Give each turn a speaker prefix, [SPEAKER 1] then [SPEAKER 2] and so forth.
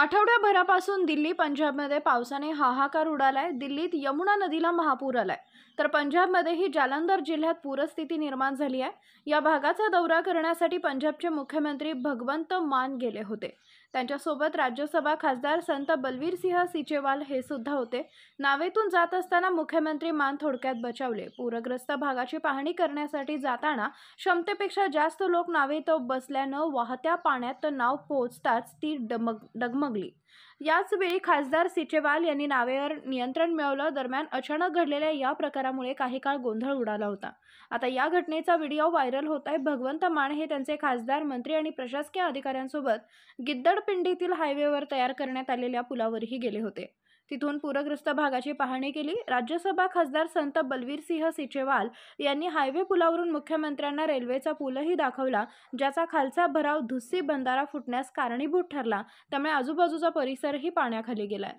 [SPEAKER 1] आठवड्याभरापासून दिल्ली पंजाबमध्ये पावसाने हाहाकार उडालाय दिल्लीत यमुना नदीला महापूर आलाय तर पंजाबमध्येही जालंधर जिल्ह्यात पूरस्थिती निर्माण झाली आहे या भागाचा दौरा करण्यासाठी पंजाबचे मुख्यमंत्री भगवंत मान गेले होते त्यांच्या सोबत राज्यसभा खासदार संत बलवीर सिंह सिचेवाल हे सुद्धा होते नावेतून जात असताना मुख्यमंत्री मान थोडक्यात बचावले पूरग्रस्त भागाची पाहणी करण्यासाठी जाताना क्षमतेपेक्षा जास्त लोक नावेत बसल्यानं वाहत्या पाण्यात नाव पोहोचताच ती डमग डगमगली याचवेळी खासदार सिचेवाल यांनी नावेवर नियंत्रण मिळवलं दरम्यान अचानक घडलेल्या या प्रकारामुळे काही काळ गोंधळ उडाला होता आता या घटनेचा व्हिडिओ व्हायरल होत आहे भगवंत मान हे त्यांचे खासदार मंत्री आणि प्रशासकीय अधिकाऱ्यांसोबत गिद्दडपिंडीतील हायवेवर तयार करण्यात आलेल्या पुलावरही गेले होते तिथून पूरग्रस्त भागाची पाहणी केली राज्यसभा खासदार संत बलवीर सिंह सिचेवाल यांनी हायवे पुलावरून मुख्यमंत्र्यांना रेल्वेचा पूलही दाखवला ज्याचा खालचा भराव धुस्सी बंधारा फुटण्यास कारणीभूत ठरला त्यामुळे आजूबाजूचा परिसरही पाण्याखाली गेलाय